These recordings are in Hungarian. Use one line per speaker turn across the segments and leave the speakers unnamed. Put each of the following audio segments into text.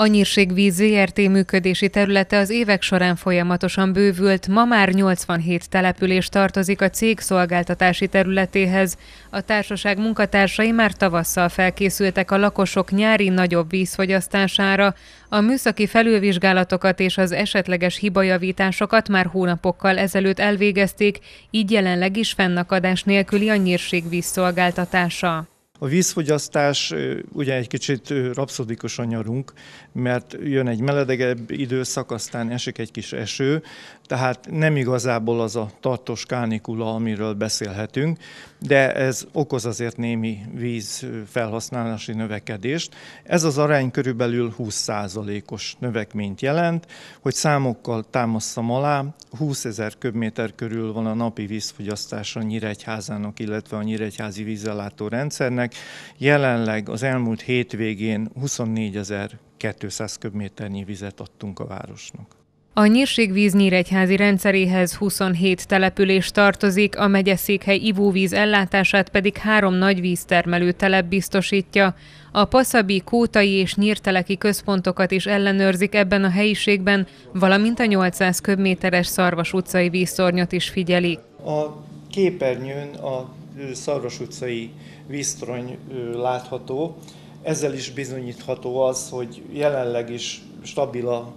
A Nyírségvíz ZRT e működési területe az évek során folyamatosan bővült, ma már 87 település tartozik a cég szolgáltatási területéhez. A társaság munkatársai már tavasszal felkészültek a lakosok nyári nagyobb vízfogyasztására, a műszaki felülvizsgálatokat és az esetleges hibajavításokat már hónapokkal ezelőtt elvégezték, így jelenleg is fennakadás nélküli a nyírségvíz szolgáltatása.
A vízfogyasztás ugye egy kicsit rapszodikus a nyarunk, mert jön egy melegebb időszak, aztán esik egy kis eső, tehát nem igazából az a tartós kánikula, amiről beszélhetünk, de ez okoz azért némi víz felhasználási növekedést. Ez az arány körülbelül 20%-os növekményt jelent, hogy számokkal támasztam alá, 20 ezer köbméter körül van a napi vízfogyasztás a Nyíregyházának, illetve a Nyíregyházi vízellátó rendszernek, Magyarország jelenleg az elmúlt hétvégén 24.200 köbméternyi vizet adtunk a városnak.
A nyírségvíz nyíregyházi rendszeréhez 27 település tartozik, a megyeszékhely ivóvíz ellátását pedig három nagy víztermelő telep biztosítja. A paszabi, kótai és nyírteleki központokat is ellenőrzik ebben a helyiségben, valamint a 800 köbméteres szarvas utcai víztornyot is figyelik.
A képernyőn a Szarvas utcai víztorony látható. Ezzel is bizonyítható az, hogy jelenleg is stabil a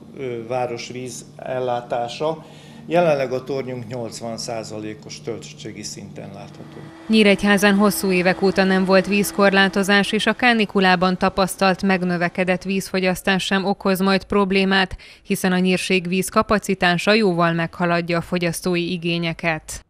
városvíz ellátása. Jelenleg a tornyunk 80%-os töltöttségi szinten látható.
Nyíregyházán hosszú évek óta nem volt vízkorlátozás, és a kánikulában tapasztalt megnövekedett vízfogyasztás sem okoz majd problémát, hiszen a nyírségvíz kapacitása jóval meghaladja a fogyasztói igényeket.